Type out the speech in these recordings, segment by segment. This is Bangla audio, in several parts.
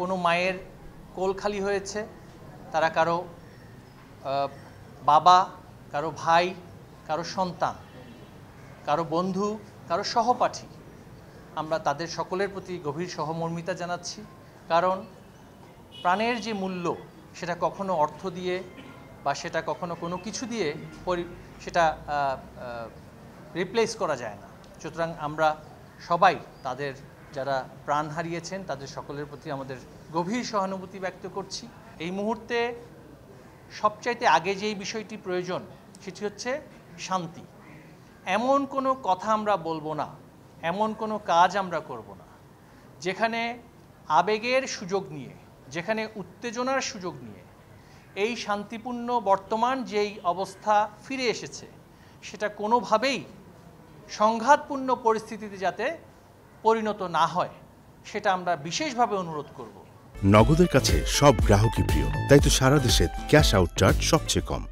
কোনো মায়ের কোল খালি হয়েছে তারা কারো বাবা কারো ভাই কারো সন্তান কারো বন্ধু কারো সহপাঠী আমরা তাদের সকলের প্রতি গভীর সহমর্মিতা জানাচ্ছি কারণ প্রাণের যে মূল্য সেটা কখনো অর্থ দিয়ে বা সেটা কখনো কোনো কিছু দিয়ে সেটা রিপ্লেস করা যায় না সুতরাং আমরা সবাই তাদের যারা প্রাণ হারিয়েছেন তাদের সকলের প্রতি আমাদের গভীর সহানুভূতি ব্যক্ত করছি এই মুহূর্তে সবচাইতে আগে যেই বিষয়টি প্রয়োজন সেটি হচ্ছে শান্তি এমন কোনো কথা আমরা বলবো না এমন কোনো কাজ আমরা করব না যেখানে আবেগের সুযোগ নিয়ে যেখানে উত্তেজনার সুযোগ নিয়ে এই শান্তিপূর্ণ বর্তমান যেই অবস্থা ফিরে এসেছে সেটা কোনোভাবেই সংঘাতপূর্ণ পরিস্থিতিতে যাতে পরিণত না হয় সেটা আমরা বিশেষভাবে অনুরোধ করব নগদের কাছে সব গ্রাহকই প্রিয় তাই তো সারা দেশে ক্যাশ আউটচার্জ সবচেয়ে কম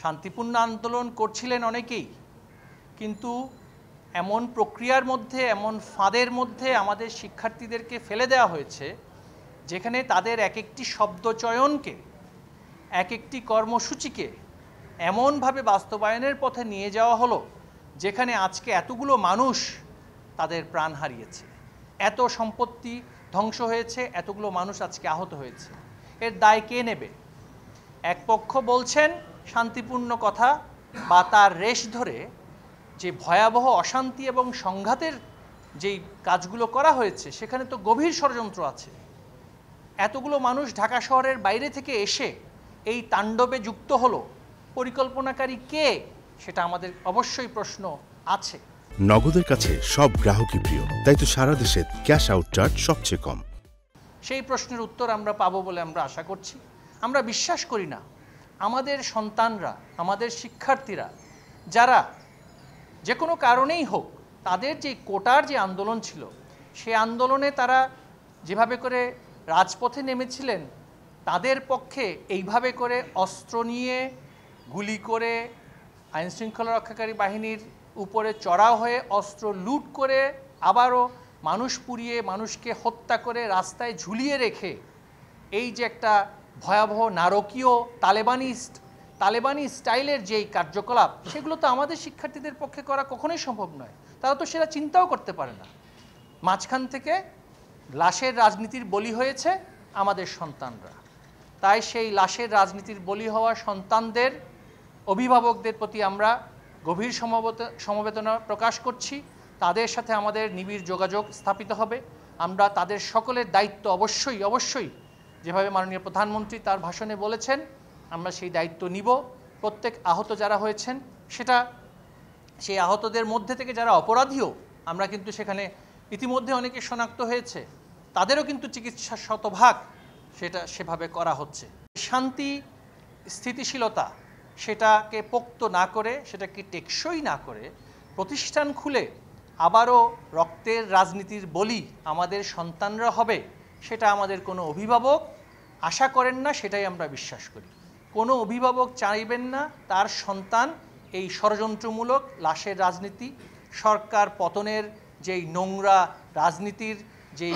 শান্তিপূর্ণ আন্দোলন করছিলেন অনেকেই কিন্তু এমন প্রক্রিয়ার মধ্যে এমন ফাঁদের মধ্যে আমাদের শিক্ষার্থীদেরকে ফেলে দেওয়া হয়েছে যেখানে তাদের এক একটি শব্দ চয়নকে এক একটি কর্মসূচিকে এমনভাবে বাস্তবায়নের পথে নিয়ে যাওয়া হলো যেখানে আজকে এতগুলো মানুষ তাদের প্রাণ হারিয়েছে এত সম্পত্তি ধ্বংস হয়েছে এতগুলো মানুষ আজকে আহত হয়েছে এর দায় কে নেবে এক পক্ষ বলছেন শান্তিপূর্ণ কথা বা তার রেশ ধরে যে ভয়াবহ অশান্তি এবং সংঘাতের যেই কাজগুলো করা হয়েছে সেখানে তো গভীর ষড়যন্ত্র আছে এতগুলো মানুষ ঢাকা শহরের বাইরে থেকে এসে এই তাণ্ডবে যুক্ত হলো পরিকল্পনাকারী কে সেটা আমাদের অবশ্যই প্রশ্ন আছে নগদের কাছে সব গ্রাহকই প্রিয় তাই তো সারা দেশে ক্যাশ আউট চার্জ সবচেয়ে কম সেই প্রশ্নের উত্তর আমরা পাবো বলে আমরা আশা করছি আমরা বিশ্বাস করি না আমাদের সন্তানরা আমাদের শিক্ষার্থীরা যারা যে কোনো কারণেই হোক তাদের যে কোটার যে আন্দোলন ছিল সেই আন্দোলনে তারা যেভাবে করে রাজপথে নেমেছিলেন তাদের পক্ষে এইভাবে করে অস্ত্র নিয়ে গুলি করে আইনশৃঙ্খলা রক্ষাকারী বাহিনীর উপরে চড়াও হয়ে অস্ত্র লুট করে আবারও মানুষ পুড়িয়ে মানুষকে হত্যা করে রাস্তায় ঝুলিয়ে রেখে এই যে একটা ভয়াবহ নারকীয় তালেবানিস্ট তালেবানি স্টাইলের যেই কার্যকলাপ সেগুলো তো আমাদের শিক্ষার্থীদের পক্ষে করা কখনোই সম্ভব নয় তারা তো সেটা চিন্তাও করতে পারে না মাঝখান থেকে লাশের রাজনীতির বলি হয়েছে আমাদের সন্তানরা তাই সেই লাশের রাজনীতির বলি হওয়া সন্তানদের অভিভাবকদের প্রতি আমরা গভীর সমবেদনা প্রকাশ করছি তাদের সাথে আমাদের নিবিড় যোগাযোগ স্থাপিত হবে আমরা তাদের সকলের দায়িত্ব অবশ্যই অবশ্যই যেভাবে মাননীয় প্রধানমন্ত্রী তার ভাষণে বলেছেন আমরা সেই দায়িত্ব নিব প্রত্যেক আহত যারা হয়েছেন সেটা সেই আহতদের মধ্যে থেকে যারা অপরাধীও আমরা কিন্তু সেখানে ইতিমধ্যে অনেকে শনাক্ত হয়েছে তাদেরও কিন্তু চিকিৎসা শতভাগ সেটা সেভাবে করা হচ্ছে শান্তি স্থিতিশীলতা সেটাকে পোক্ত না করে সেটাকে টেকসই না করে প্রতিষ্ঠান খুলে আবারও রক্তের রাজনীতির বলি আমাদের সন্তানরা হবে সেটা আমাদের কোনো অভিভাবক আশা করেন না সেটাই আমরা বিশ্বাস করি কোনো অভিভাবক চাইবেন না তার সন্তান এই ষড়যন্ত্রমূলক লাশের রাজনীতি সরকার পতনের যেই নোংরা রাজনীতির যেই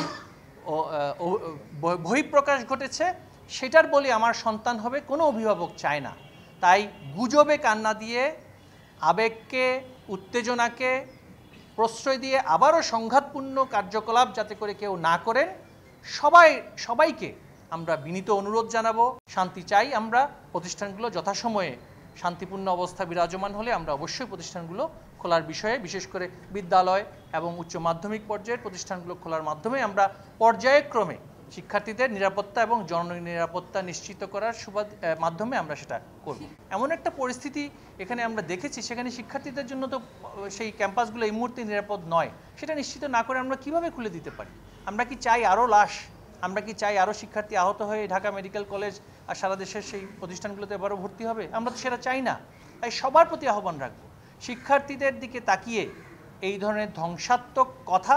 বহিঃপ্রকাশ ঘটেছে সেটার বলি আমার সন্তান হবে কোনো অভিভাবক চায় না তাই গুজবে কান্না দিয়ে আবেগকে উত্তেজনাকে প্রশ্রয় দিয়ে আবারও সংঘাতপূর্ণ কার্যকলাপ যাতে করে কেউ না করেন সবাই সবাইকে আমরা বিনীত অনুরোধ জানাবো শান্তি চাই আমরা প্রতিষ্ঠানগুলো যথাসময়ে শান্তিপূর্ণ অবস্থা বিরাজমান হলে আমরা অবশ্যই প্রতিষ্ঠানগুলো খোলার বিষয়ে বিশেষ করে বিদ্যালয় এবং উচ্চ মাধ্যমিক পর্যায়ের প্রতিষ্ঠানগুলো খোলার মাধ্যমে আমরা পর্যায়ক্রমে শিক্ষার্থীদের নিরাপত্তা এবং জন নিরাপত্তা নিশ্চিত করার সুবাদ মাধ্যমে আমরা সেটা করব এমন একটা পরিস্থিতি এখানে আমরা দেখেছি সেখানে শিক্ষার্থীদের জন্য তো সেই ক্যাম্পাসগুলো এই মুহূর্তে নিরাপদ নয় সেটা নিশ্চিত না করে আমরা কিভাবে খুলে দিতে পারি আমরা কি চাই আরও লাশ আমরা কি চাই আরও শিক্ষার্থী আহত হয়ে ঢাকা মেডিকেল কলেজ আর সারা দেশের সেই প্রতিষ্ঠানগুলোতে আবারও ভর্তি হবে আমরা তো সেটা চাই না তাই সবার প্রতি আহ্বান রাখবো শিক্ষার্থীদের দিকে তাকিয়ে এই ধরনের ধ্বংসাত্মক কথা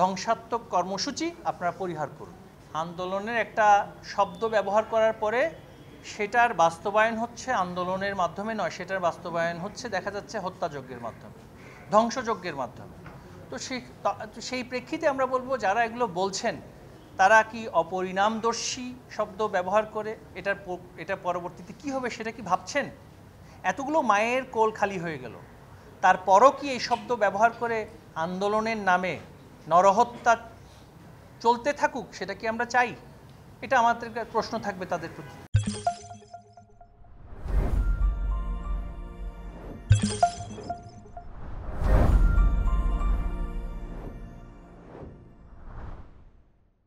ধ্বংসাত্মক কর্মসূচি আপনারা পরিহার করুন আন্দোলনের একটা শব্দ ব্যবহার করার পরে সেটার বাস্তবায়ন হচ্ছে আন্দোলনের মাধ্যমে নয় সেটার বাস্তবায়ন হচ্ছে দেখা যাচ্ছে হত্যাযজ্ঞের মাধ্যমে ধ্বংসযজ্ঞের মাধ্যমে তো সেই সেই প্রেক্ষিতে আমরা বলবো যারা এগুলো বলছেন তারা কি অপরিণামদর্শী শব্দ ব্যবহার করে এটার এটা পরবর্তীতে কি হবে সেটা কি ভাবছেন এতগুলো মায়ের কোল খালি হয়ে গেল তারপরও কি এই শব্দ ব্যবহার করে আন্দোলনের নামে নরহত্যা চলতে থাকুক সেটা কি আমরা চাই এটা আমাদের প্রশ্ন থাকবে তাদের প্রতি